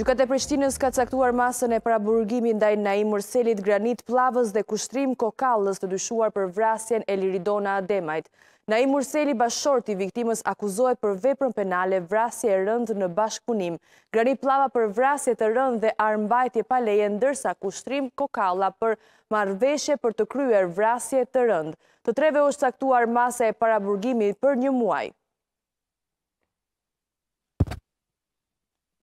Gjukate Prishtinës ka caktuar masën e praburgimi ndaj Naim Mërselit, Granit Plavës dhe Kushtrim Kokallës të dyshuar për vrasjen e Liridona Ademajt. Naim Mërseli bashorti viktimës akuzohet për veprën penale vrasje e rëndë në bashkëpunim. Granit Plava për vrasje të rëndë dhe armbajtje paleje ndërsa Kushtrim Kokalla për marveshe për të kryer vrasje të rëndë. Të treve është caktuar masë e praburgimi për një muaj.